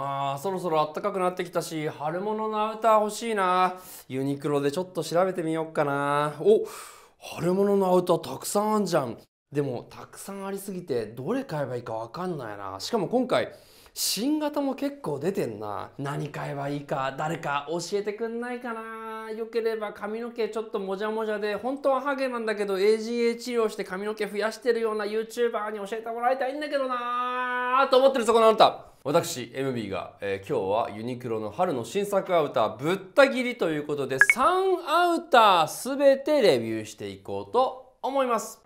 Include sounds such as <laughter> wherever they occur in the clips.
ああそろそろ暖かくなってきたし春物のアウター欲しいなユニクロでちょっと調べてみようかなお春物のアウターたくさんあんじゃんでもたくさんありすぎてどれ買えばいいかわかんないなしかも今回新型も結構出てんな何買えばいいか誰か教えてくんないかなよければ髪の毛ちょっともじゃもじゃで本当はハゲなんだけど AGA 治療して髪の毛増やしてるような YouTuber に教えてもらいたいんだけどなと思ってるそこのあなた私 MB が、えー、今日はユニクロの春の新作アウターぶった切りということで3アウター全てレビューしていこうと思います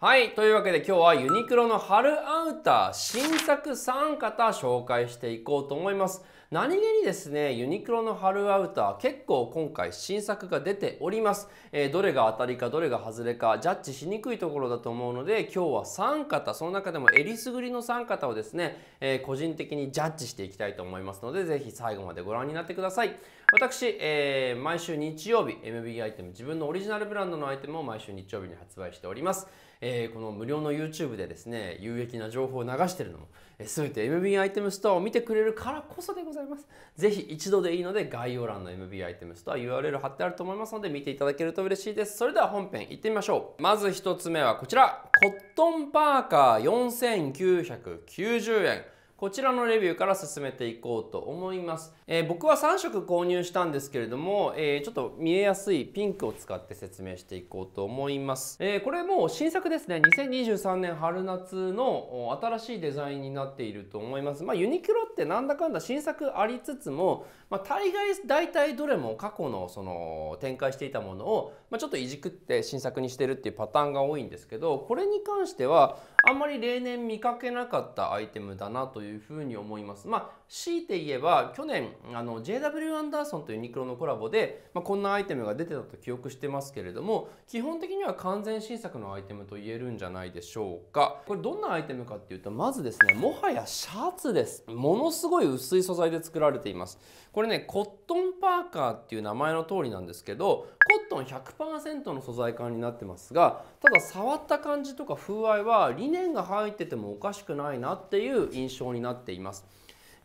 はいというわけで今日はユニクロの春アウター新作3型紹介していこうと思います何気にですねユニクロの春アウター結構今回新作が出ております、えー、どれが当たりかどれが外れかジャッジしにくいところだと思うので今日は3型その中でもえりすぐりの3型をですね、えー、個人的にジャッジしていきたいと思いますので是非最後までご覧になってください私、えー、毎週日曜日 MB アイテム自分のオリジナルブランドのアイテムを毎週日曜日に発売しておりますえー、この無料の YouTube でですね、有益な情報を流しているのも、す、え、べ、て MB アイテムストアを見てくれるからこそでございます。是非一度でいいので概要欄の MB アイテムストア URL 貼ってあると思いますので見ていただけると嬉しいです。それでは本編いってみましょう。まず1つ目はこちら。コットンパーカー4990円。こちらのレビューから進めていこうと思います、えー、僕は3色購入したんですけれども、えー、ちょっと見えやすいピンクを使って説明していこうと思います、えー、これもう新作ですね2023年春夏の新しいデザインになっていると思いますまあユニクロってなんだかんだ新作ありつつもまあ、大概大体どれも過去のその展開していたものを、まあ、ちょっといじくって新作にしてるっていうパターンが多いんですけどこれに関してはあんまり例年見かけなかったアイテムだなというふうに思います。まあ強いて言えば去年あの JW アンダーソンとユニクロのコラボで、まあ、こんなアイテムが出てたと記憶してますけれども基本的には完全新作のアイテムと言えるんじゃないでしょうかこれどんなアイテムかっていうとまずですねもはやシャツですものすごい薄い素材で作られていますこれねコットンパーカーっていう名前の通りなんですけどコットン100%の素材感になってますがただ触った感じとか風合いはリネンが入っててもおかしくないなっていう印象になっています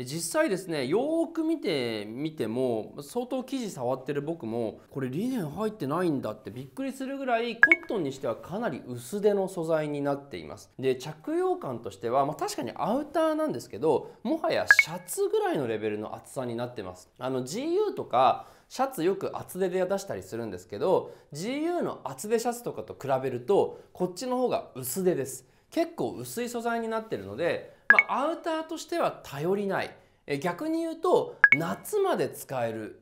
実際ですねよーく見てみても相当生地触ってる僕もこれリネン入ってないんだってびっくりするぐらいコットンにしてはかなり薄手の素材になっていますで着用感としては、まあ、確かにアウターなんですけどもはやシャツぐらいのレベルの厚さになってますあの GU とかシャツよく厚手で出したりするんですけど GU の厚手シャツとかと比べるとこっちの方が薄手です結構薄い素材になってるのでまあ、アウターとしては頼りない逆に言うと夏まで使える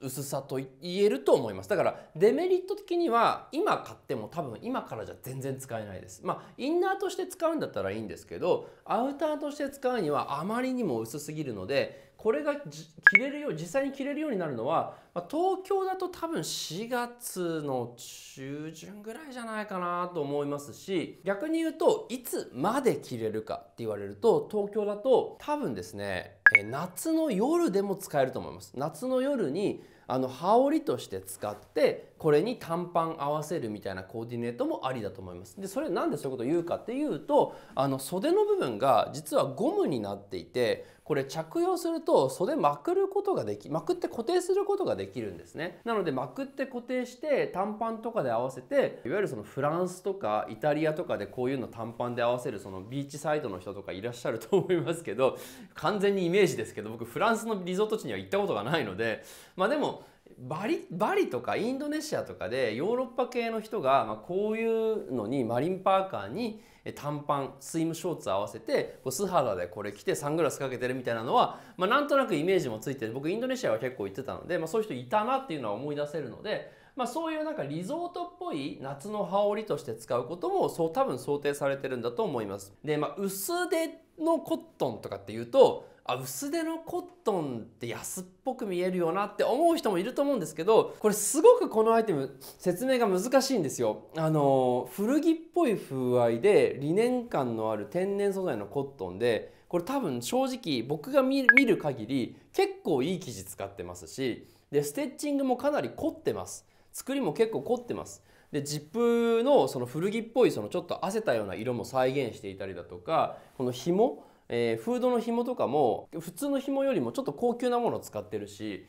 薄さと言えると思いますだからデメリット的には今買っても多分今からじゃ全然使えないですまあインナーとして使うんだったらいいんですけどアウターとして使うにはあまりにも薄すぎるのでこれが切れるよう実際に切れるようになるのは、ま東京だと多分4月の中旬ぐらいじゃないかなと思いますし逆に言うといつまで切れるかって言われると東京だと多分ですね夏の夜でも使えると思います夏の夜にあの羽織として使ってこれに短パン合わせるみたいなコーディネートもありだと思いますでそれなんでそういうことを言うかっていうとあの袖の部分が実はゴムになっていてこれ着用すると袖まくることができまくって固定することができるんですねなのでまくって固定して短パンとかで合わせていわゆるそのフランスとかイタリアとかでこういうの短パンで合わせるそのビーチサイドの人とかいらっしゃると思いますけど完全にイメージですけど僕フランスのリゾート地には行ったことがないのでまあでもバリバリとかインドネシアとかでヨーロッパ系の人が、まあ、こういうのにマリンパーカーに短パンスイムショーツ合わせてこう素肌でこれ着てサングラスかけてるみたいなのは、まあ、なんとなくイメージもついてる僕インドネシアは結構行ってたので、まあ、そういう人いたなっていうのは思い出せるので、まあ、そういうなんかリゾートっぽい夏の羽織として使うこともそう多分想定されてるんだと思います。でまあ、薄手のコットンとかっていうとあ薄手のコットンって安っぽく見えるよなって思う人もいると思うんですけどこれすごくこのアイテム説明が難しいんですよ。あの古着っぽい風合いで理念感のある天然素材のコットンでこれ多分正直僕が見る限り結構いい生地使ってますしでステッチングもかなり凝ってます。作りも結構凝ってます。でジップのその古着っぽいそのちょっと汗たような色も再現していたりだとかこの紐えー、フードの紐とかも普通の紐よりもちょっと高級なものを使ってるし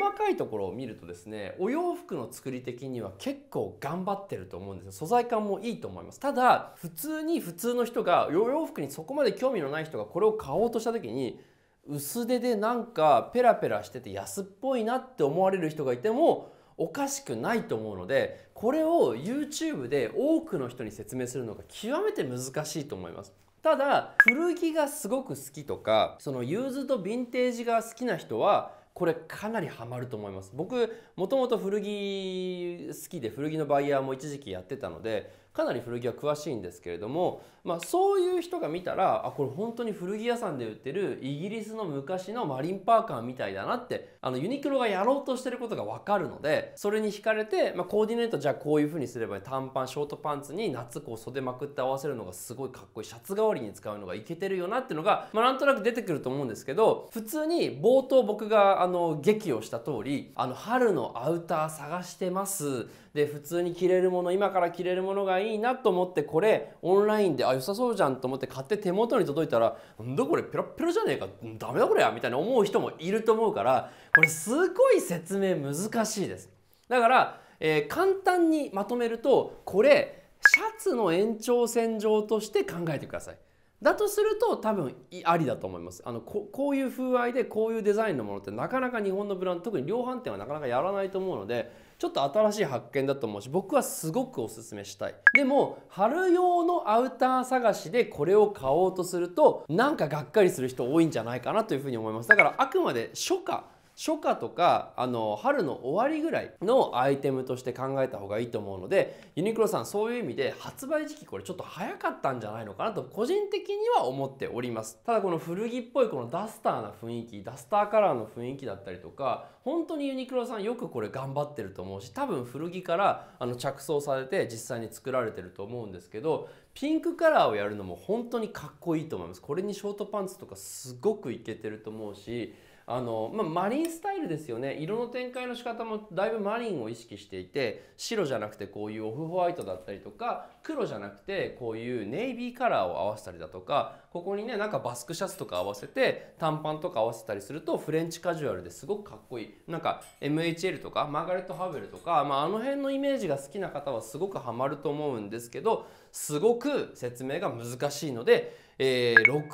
細かいところを見るとですねお洋服の作り的には結構頑張ってると思うんですよ素材感もいいと思いますただ普通に普通の人がお洋服にそこまで興味のない人がこれを買おうとした時に薄手でなんかペラペラしてて安っぽいなって思われる人がいてもおかしくないと思うのでこれを YouTube で多くの人に説明するのが極めて難しいと思いますただ古着がすごく好きとかそのユーズとヴィンテージが好きな人はこれかなりハマると思います僕もともと古着好きで古着のバイヤーも一時期やってたのでかなり古着は詳しいんですけれども、まあ、そういう人が見たらあこれ本当に古着屋さんで売ってるイギリスの昔のマリンパーカーみたいだなってあのユニクロがやろうとしてることが分かるのでそれに惹かれて、まあ、コーディネートじゃあこういう風にすれば、短パンショートパンツに夏こう袖まくって合わせるのがすごいかっこいいシャツ代わりに使うのがいけてるよなっていうのが、まあ、なんとなく出てくると思うんですけど普通に冒頭僕があの劇をした通りあの春のアウター探してますで普通に着れるもの今から着れるものがいいいいなと思ってこれオンラインであ良さそうじゃんと思って買って手元に届いたらなんだこれペラペラじゃねえかダメだこれやみたいな思う人もいると思うからこれすごい説明難しいです。だから、えー、簡単にまとめるとこれシャツの延長線上として考えてください。だとすると多分ありだと思いますあのここういう風合いでこういうデザインのものってなかなか日本のブランド特に量販店はなかなかやらないと思うのでちょっと新しい発見だと思うし僕はすごくおすすめしたいでも春用のアウター探しでこれを買おうとするとなんかがっかりする人多いんじゃないかなというふうに思いますだからあくまで初夏初夏とかあの春の終わりぐらいのアイテムとして考えた方がいいと思うのでユニクロさんそういう意味で発売時期これちょっと早かったんじゃないのかなと個人的には思っておりますただこの古着っぽいこのダスターな雰囲気ダスターカラーの雰囲気だったりとか本当にユニクロさんよくこれ頑張ってると思うし多分古着からあの着想されて実際に作られてると思うんですけどピンクカラーをやるのも本当にかっこいいと思いますこれにショートパンツとかすごくいけてると思うしあの、まあ、マリンスタイルですよね色の展開の仕方もだいぶマリンを意識していて白じゃなくてこういうオフホワイトだったりとか黒じゃなくてこういうネイビーカラーを合わせたりだとかここにねなんかバスクシャツとか合わせて短パンとか合わせたりするとフレンチカジュアルですごくかっこいいなんか MHL とかマーガレット・ハーベルとか、まあ、あの辺のイメージが好きな方はすごくハマると思うんですけどすごく説明が難しいので、えー、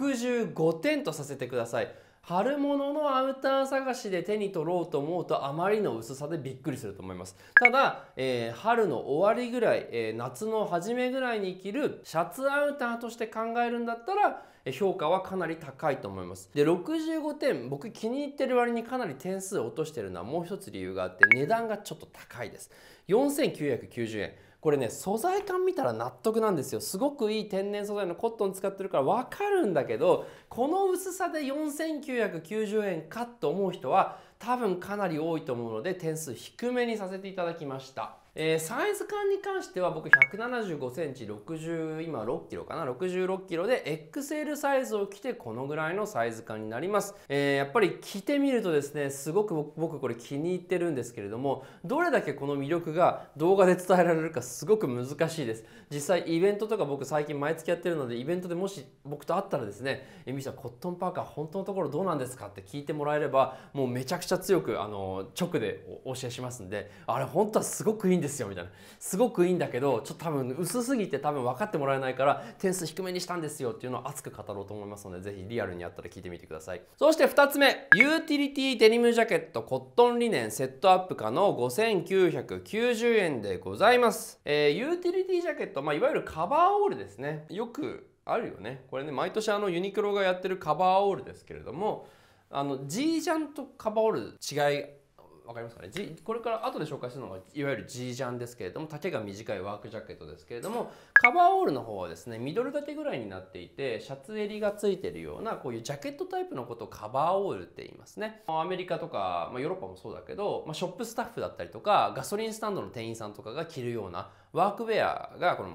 65点とさせてください。春物のアウター探しで手に取ろうと思うとあまりの薄さでびっくりすると思いますただ、えー、春の終わりぐらい、えー、夏の初めぐらいに着るシャツアウターとして考えるんだったら評価はかなり高いと思いますで65点僕気に入ってる割にかなり点数落としてるのはもう一つ理由があって値段がちょっと高いです4990円これね素材感見たら納得なんですよすごくいい天然素材のコットン使ってるから分かるんだけどこの薄さで4990円かと思う人は多分かなり多いと思うので点数低めにさせていただきました。えー、サイズ感に関しては僕1 7 5ンチ60今6 k g かな6 6キロで XL サイズを着てこのぐらいのサイズ感になります、えー、やっぱり着てみるとですねすごく僕これ気に入ってるんですけれどもどれだけこの魅力が動画で伝えられるかすごく難しいです実際イベントとか僕最近毎月やってるのでイベントでもし僕と会ったらですね「えみさんコットンパーカー本当のところどうなんですか?」って聞いてもらえればもうめちゃくちゃ強くあの直でお教えしますんであれ本当はすごくいいんですよみたいなすごくいいんだけどちょっと多分薄すぎて多分分かってもらえないから点数低めにしたんですよっていうのを熱く語ろうと思いますのでぜひリアルにあったら聞いてみてくださいそして2つ目ユーティリティデニムジャケットコットンリネンセットアップ化の5990円でございます、えー、ユーティリティジャケット、まあ、いわゆるカバーオールですねよくあるよねこれね毎年あのユニクロがやってるカバーオールですけれどもあの G ジャンとカバーオール違い分かりますかね、G、これから後で紹介するのがいわゆる G ジャンですけれども丈が短いワークジャケットですけれどもカバーオールの方はですねミドル丈ぐらいになっていてシャツ襟がついてるようなこういうジャケットタイプのことをカバーオールって言いますねアメリカとか、まあ、ヨーロッパもそうだけど、まあ、ショップスタッフだったりとかガソリンスタンドの店員さんとかが着るようなワークウェアがこの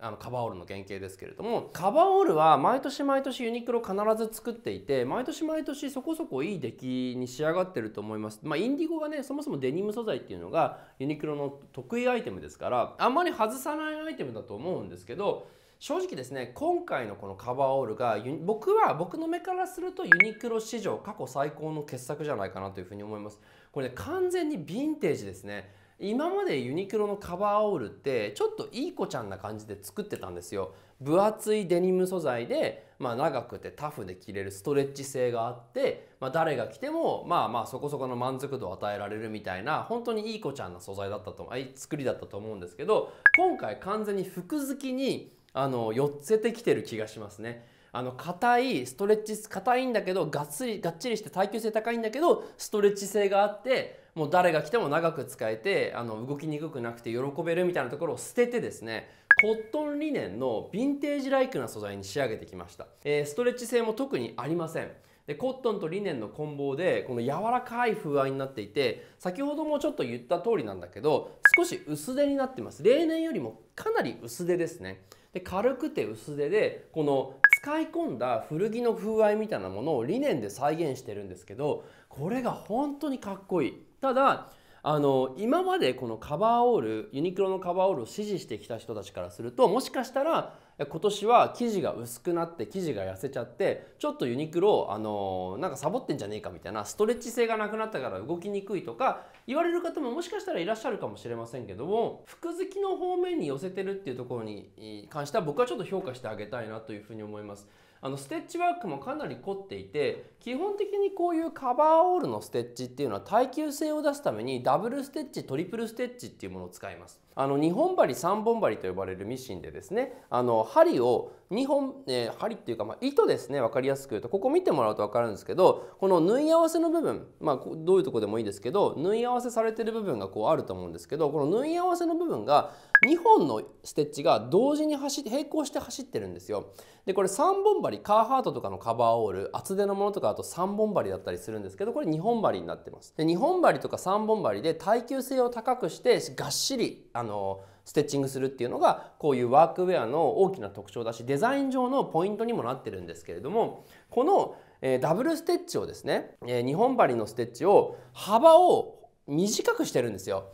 あのカバーオールの原型ですけれどもカバーオールは毎年毎年ユニクロ必ず作っていて毎年毎年そこそこいい出来に仕上がってると思います、まあ、インディゴがねそもそもデニム素材っていうのがユニクロの得意アイテムですからあんまり外さないアイテムだと思うんですけど正直ですね今回のこのカバーオールが僕は僕の目からするとユニクロ史上過去最高の傑作じゃないかなというふうに思いますこれね完全にヴィンテージですね今までユニクロのカバーオールってちょっといい子ちゃんな感じで作ってたんですよ分厚いデニム素材で、まあ、長くてタフで着れるストレッチ性があって、まあ、誰が着てもまあまあそこそこの満足度を与えられるみたいな本当にいい子ちゃんな素材だったと作りだったと思うんですけど今回完全に服好きにあの寄せてきてる気がしますね。あの硬いストレッチ硬いんだけどがっつりがっちりして耐久性高いんだけどストレッチ性があってもう誰が来ても長く使えてあの動きにくくなくて喜べるみたいなところを捨ててですねコットンリネンのヴィンテージライクな素材に仕上げてきました、えー、ストレッチ性も特にありませんでコットンとリネンの混紡でこの柔らかい風合いになっていて先ほどもちょっと言った通りなんだけど少し薄手になってます例年よりもかなり薄手ですねで軽くて薄手でこの使い込んだ古着の風合いみたいなものをリネンで再現してるんですけどこれが本当にかっこいいただあの今までこのカバーオールユニクロのカバーオールを支持してきた人たちからするともしかしたら今年は生地が薄くなって生地が痩せちゃってちょっとユニクロあのなんかサボってんじゃねえかみたいなストレッチ性がなくなったから動きにくいとか言われる方ももしかしたらいらっしゃるかもしれませんけども服好きの方面に寄せてるっていうところに関しては僕はちょっと評価してあげたいなというふうに思います。あのステッチワークもかなり凝っていて基本的にこういうカバーオールのステッチっていうのは耐久性を出すためにダブルステッチトリプルステッチっていうものを使います。あの2本針3本針と呼ばれるミシンでですねあの針を2本、えー、針っていうか、まあ、糸ですね分かりやすく言うとここ見てもらうと分かるんですけどこの縫い合わせの部分、まあ、どういうとこでもいいですけど縫い合わせされてる部分がこうあると思うんですけどこの縫い合わせの部分が2本のステッチが同時に走並行して走ってるんですよ。でこれ3本針カーハートとかのカバーオール厚手のものとかだと3本針だったりするんですけどこれ2本針になってます。で2本針とか3本針で耐久性を高くしてがっしりあのーステッチングするっていうのがこういうワークウェアの大きな特徴だしデザイン上のポイントにもなってるんですけれどもこの、えダブルステッチをですね、え2本針のステッチを幅を短くしてるんですよ。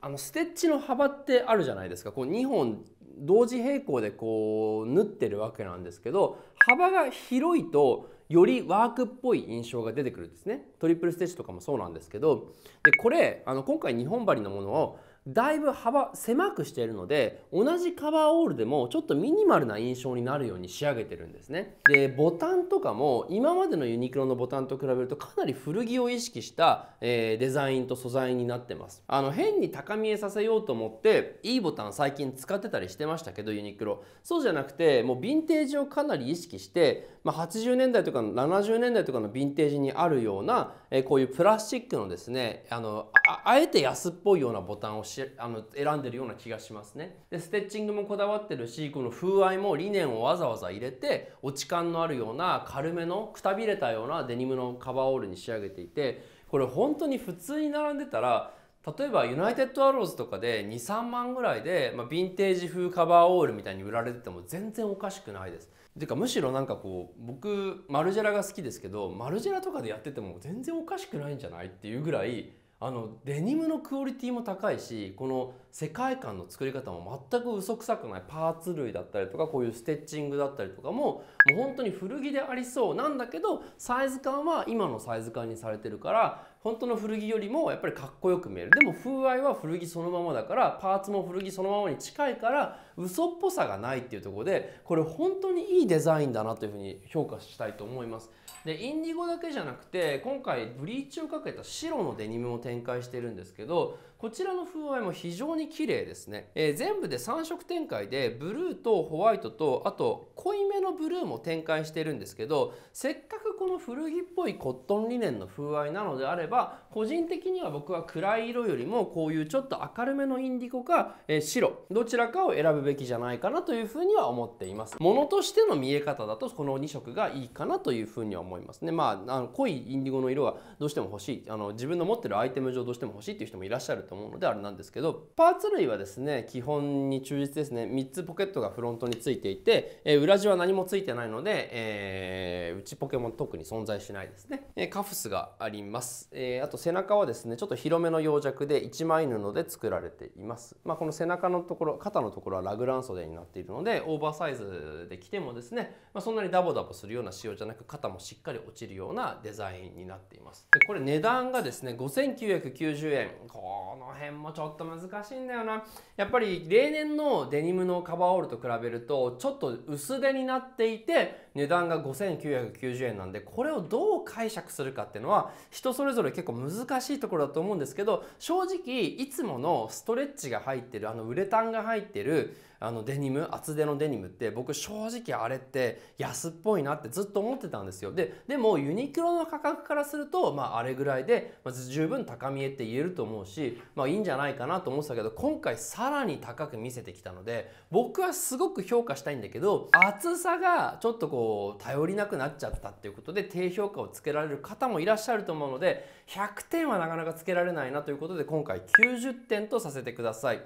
あのステッチの幅ってあるじゃないですかこう2本同時並行でこう縫ってるわけなんですけど幅が広いとよりワークっぽい印象が出てくるんですねトリプルステッチとかもそうなんですけどでこれあの今回2本針のものをだいぶ幅狭くしているので同じカバーオールでもちょっとミニマルな印象になるように仕上げてるんですねでボタンとかも今までのユニクロのボタンと比べるとかなり古着を意識した、えー、デザインと素材になってますあの変に高見えさせようと思っていいボタン最近使ってたりしてましたけどユニクロそうじゃなくてもうヴィンテージをかなり意識して、まあ、80年代とかの70年代とかのヴィンテージにあるような、えー、こういうプラスチックのですねあのあえて安っぽいようなボタンをしあの選んでるような気がしますねでステッチングもこだわってるしこの風合いも理念をわざわざ入れて落ち感のあるような軽めのくたびれたようなデニムのカバーオールに仕上げていてこれ本当に普通に並んでたら例えばユナイテッドアローズとかで23万ぐらいで、まあ、ヴィンテージ風カバーオールみたいに売られてても全然おかしくないです。ていうかむしろなんかこう僕マルジェラが好きですけどマルジェラとかでやってても全然おかしくないんじゃないっていうぐらいあのデニムのクオリティも高いしこの世界観の作り方も全く嘘くさくないパーツ類だったりとかこういうステッチングだったりとかももう本当に古着でありそうなんだけどサイズ感は今のサイズ感にされてるから本当の古着よりもやっぱりかっこよく見えるでも風合いは古着そのままだからパーツも古着そのままに近いから嘘っぽさがないっていうところでこれ本当にいいデザインだなというふうに評価したいと思います。でインディゴだけじゃなくて今回ブリーチをかけた白のデニムも展開してるんですけどこちらの風合いも非常に綺麗ですね、えー、全部で3色展開でブルーとホワイトとあと濃いめのブルーも展開してるんですけどせっかくこの古着っぽいコットンリネンの風合いなのであれば個人的には僕は暗い色よりもこういうちょっと明るめのインディゴか、えー、白どちらかを選ぶべきじゃないかなというふうには思っていますものとしての見え方だとこの2色がいいかなというふうには思いますねまああの濃いインディゴの色はどうしても欲しいあの自分の持ってるアイテム上どうしても欲しいっていう人もいらっしゃると思うのであれなんですけどパーツ類はですね基本に忠実ですね3つポケットがフロントについていて、えー、裏地は何もついてないので、えー、内ポケモン特に存在しないですね、えー、カフスがあります、えー、あと背中はですねちょっと広めの洋弱で1枚布で作られています、まあ、この背中のところ肩のところはラグラン袖になっているのでオーバーサイズで着てもですね、まあ、そんなにダボダボするような仕様じゃなく肩もしっかり落ちるようなデザインになっていますでこれ値段がですね5990円この辺もちょっと難しいんだよなやっぱり例年のデニムのカバーオールと比べるとちょっと薄手になっていて値段が5990円なんでこれをどう解釈するかっていうのは人それぞれ結構難しいところだと思うんですけど正直いつものストレッチが入ってるあのウレタンが入ってるあのデニム厚手のデニムって僕正直あれって安っぽいなってずっと思ってたんですよででもユニクロの価格からすると、まあ、あれぐらいで、まあ、十分高見えって言えると思うし、まあ、いいんじゃないかなと思ってたけど今回さらに高く見せてきたので僕はすごく評価したいんだけど厚さがちょっとこう頼りなくなっちゃったっていうことで低評価をつけられる方もいらっしゃると思うので100点はなかなかつけられないなということで今回90点とさせてください。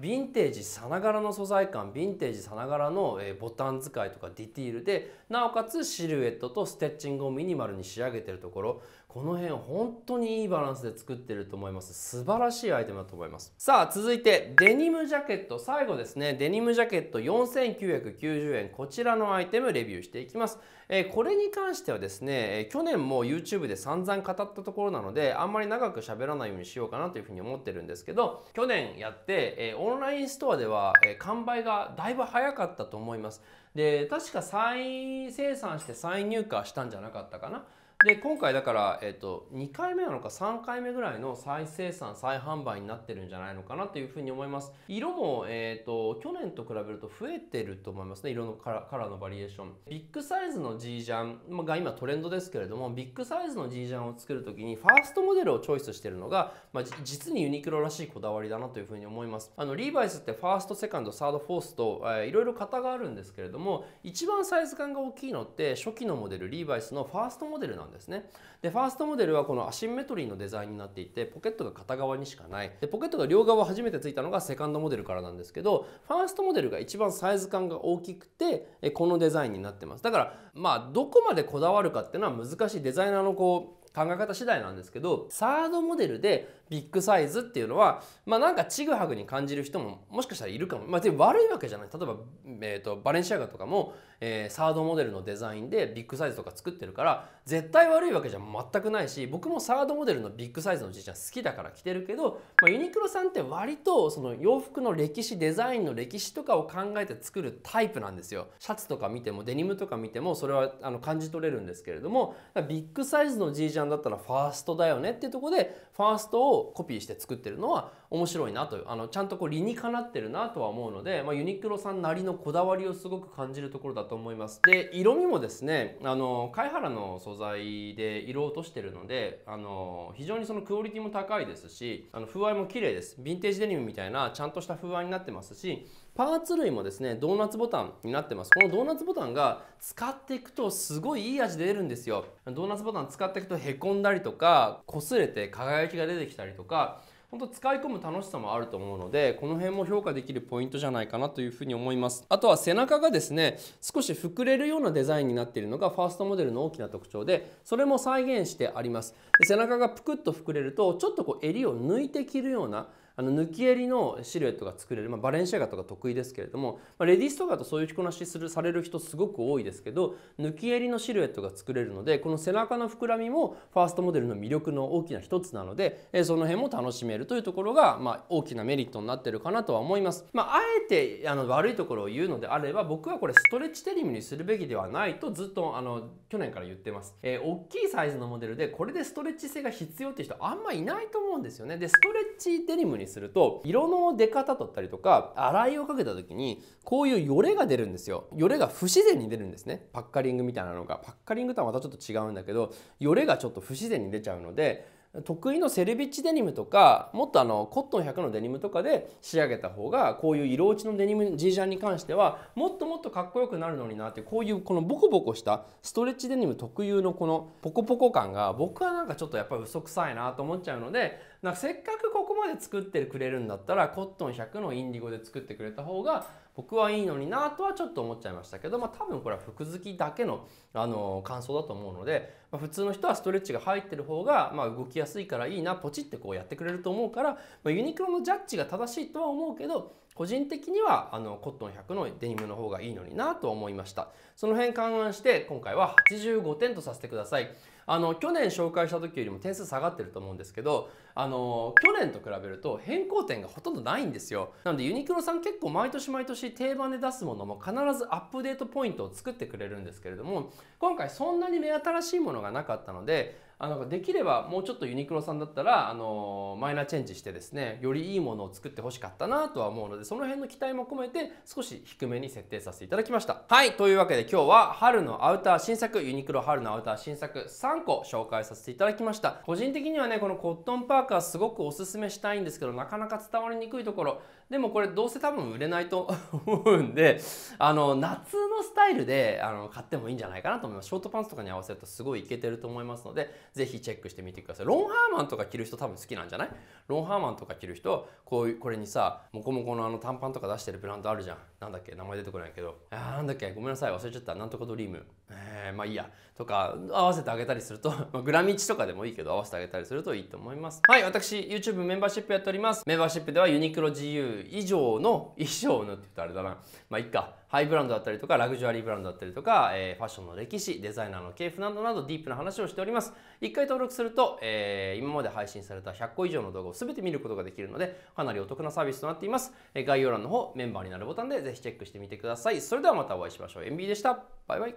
ヴィンテージさながらの素材感ヴィンテージさながらのボタン使いとかディティールでなおかつシルエットとステッチングをミニマルに仕上げてるところこの辺本当にいいバランスで作ってると思います素晴らしいアイテムだと思いますさあ続いてデニムジャケット最後ですねデニムジャケット4990円こちらのアイテムレビューしていきます、えー、これに関してはですね去年も YouTube で散々語ったところなのであんまり長く喋らないようにしようかなというふうに思ってるんですけど去年やって、えー、オンラインストアでは、えー、完売がだいぶ早かったと思いますで確か再生産して再入荷したんじゃなかったかなで今回だから、えーと、2回目なのか3回目ぐらいの再生産再販売になってるんじゃないのかなというふうに思います色も、えーと、去年と比べると増えてると思いますね色のカラカラーのバリエーションビッグサイズの G ジャンが今トレンドですけれどもビッグサイズの G ジャンを作る時にファーストモデルをチョイスしてるのが、まあ、実にユニクロらしいこだわりだなというふうに思いますあのリーバイスってファーストセカンドサードフォースと、えいろいろ型があるんですけれども一番サイズ感が大きいのって初期のモデルリーバイスのファーストモデルなんですですねでファーストモデルはこのアシンメトリーのデザインになっていてポケットが片側にしかないでポケットが両側初めてついたのがセカンドモデルからなんですけどファーストモデルが一番サイズ感が大きくてこのデザインになってますだからまあどこまでこだわるかっていうのは難しいデザイナーのこう考え方次第なんですけどサードモデルでビッグサイズっていうのはまあなんかちぐはぐに感じる人ももしかしたらいるかもまあで悪いわけじゃない例えば、えーとバレンシアガとかもえー、サードモデルのデザインでビッグサイズとか作ってるから絶対悪いわけじゃ全くないし僕もサードモデルのビッグサイズのじいちゃん好きだから着てるけど、まあ、ユニクロさんって割とその洋服の歴史デザインの歴史とかを考えて作るタイプなんですよ。シャツとか見てもデニムとか見てもそれはあの感じ取れるんですけれどもビッグサイズのじいちゃんだったらファーストだよねっていうとこでファーストをコピーして作ってるのは面白いなというあのちゃんとこう理にかなってるなとは思うので、まあ、ユニクロさんなりのこだわりをすごく感じるところだと思いますで色味もですねあの貝原の素材で色落としてるのであの非常にそのクオリティも高いですしあの風合いも綺麗ですヴィンテージデニムみたいなちゃんとした風合いになってますしパーツ類もですねドーナツボタンになってますこのドーナツボタンが使っていくとすごいいい味出るんですよドーナツボタン使っていくとへこんだりとか擦れて輝きが出てきたりとか本当使い込む楽しさもあると思うのでこの辺も評価できるポイントじゃないかなというふうに思いますあとは背中がですね少し膨れるようなデザインになっているのがファーストモデルの大きな特徴でそれも再現してあります背中がぷくっと膨れるとちょっとこう襟を抜いて着るようなあの抜き襟のシルエットが作れる、まあ、バレンシアガとか得意ですけれども、まあ、レディースとかとそういう着こなしするされる人すごく多いですけど抜き襟のシルエットが作れるのでこの背中の膨らみもファーストモデルの魅力の大きな一つなので、えその辺も楽しめるというところが、まあ、大きなメリットになってるかなとは思います。まあ、あえてあの悪いところを言うのであれば僕はこれストレッチデリムにするべきではないとずっとあの去年から言ってます、えー、大きいサイズのモデルでこれでストレッチ性が必要って人あんまいないと思うんですよねでストレッチデニムにすると色の出方だったりとか洗いをかけた時にこういうよれが出るんですよよれが不自然に出るんですねパッカリングみたいなのがパッカリングとはまたちょっと違うんだけどよれがちょっと不自然に出ちゃうので得意のセルビッチデニムとかもっとあのコットン100のデニムとかで仕上げた方がこういう色落ちのデニムジージャンに関してはもっともっとかっこよくなるのになってこういうこのボコボコしたストレッチデニム特有のこのポコポコ感が僕はなんかちょっとやっぱり嘘くさいなと思っちゃうのでなんかせっかくここまで作ってくれるんだったらコットン100のインディゴで作ってくれた方が僕はいいのになとはちょっと思っちゃいましたけど、まあ、多分これは服好きだけの、あの感想だと思うので、まあ、普通の人はストレッチが入ってる方が、まあ、動きやすいからいいなポチってこうやってくれると思うから、まあ、ユニクロのジャッジが正しいとは思うけど個人的にはあのコットン100のデニムの方がいいのになと思いましたその辺勘案して今回は85点とさせてくださいあの去年紹介した時よりも点数下がってると思うんですけどあの去年と比べると変更点がほとんどないんですよなのでユニクロさん結構毎年毎年定番で出すものも必ずアップデートポイントを作ってくれるんですけれども今回そんなに目新しいものがなかったのであのできればもうちょっとユニクロさんだったらあのマイナーチェンジしてですねよりいいものを作ってほしかったなとは思うのでその辺の期待も込めて少し低めに設定させていただきましたはいというわけで今日は春のアウター新作ユニクロ春のアウター新作3個紹介させていただきました個人的にはねこのコットンパークはすごくおすすめしたいんですけどなかなか伝わりにくいところでもこれどうせ多分売れないと <laughs> 思うんで、あの、夏のスタイルであの買ってもいいんじゃないかなと思います。ショートパンツとかに合わせるとすごいいけてると思いますので、ぜひチェックしてみてください。ロンハーマンとか着る人多分好きなんじゃないロンハーマンとか着る人、こういう、これにさ、モコモコのあの短パンとか出してるブランドあるじゃん。なんだっけ名前出てこないけど。あなんだっけごめんなさい。忘れちゃった。なんとかドリーム。えー、まあいいや。とか、合わせてあげたりすると、まあ、グラミチとかでもいいけど、合わせてあげたりするといいと思います。はい、私、YouTube メンバーシップやっております。メンバーシップではユニクロ GU 以上の以上のって言うとあれだなまあいっかハイブランドだったりとかラグジュアリーブランドだったりとか、えー、ファッションの歴史デザイナーの系譜などなどディープな話をしております1回登録すると、えー、今まで配信された100個以上の動画を全て見ることができるのでかなりお得なサービスとなっています、えー、概要欄の方メンバーになるボタンでぜひチェックしてみてくださいそれではまたお会いしましょう MB でしたバイバイ